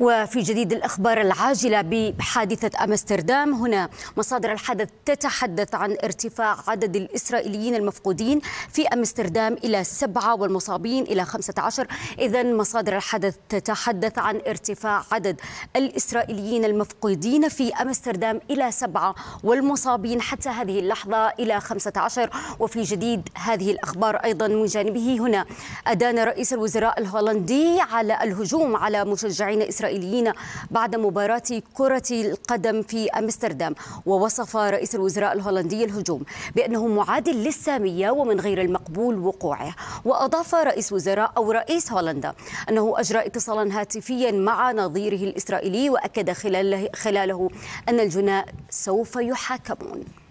وفي جديد الأخبار العاجلة بحادثة أمستردام هنا مصادر الحدث تتحدث عن ارتفاع عدد الإسرائيليين المفقودين في أمستردام إلى سبعة والمصابين إلى 15 إذا مصادر الحدث تتحدث عن ارتفاع عدد الإسرائيليين المفقودين في أمستردام إلى سبعة والمصابين حتى هذه اللحظة إلى 15 وفي جديد هذه الأخبار أيضا من جانبه هنا أدان رئيس الوزراء الهولندي على الهجوم على مشجعين إسرائيل الإسرائيليين بعد مباراة كرة القدم في أمستردام ووصف رئيس الوزراء الهولندي الهجوم بأنه معادل للسامية ومن غير المقبول وقوعه وأضاف رئيس وزراء أو رئيس هولندا أنه أجرى اتصالا هاتفيا مع نظيره الإسرائيلي وأكد خلاله, خلاله أن الجناء سوف يحاكمون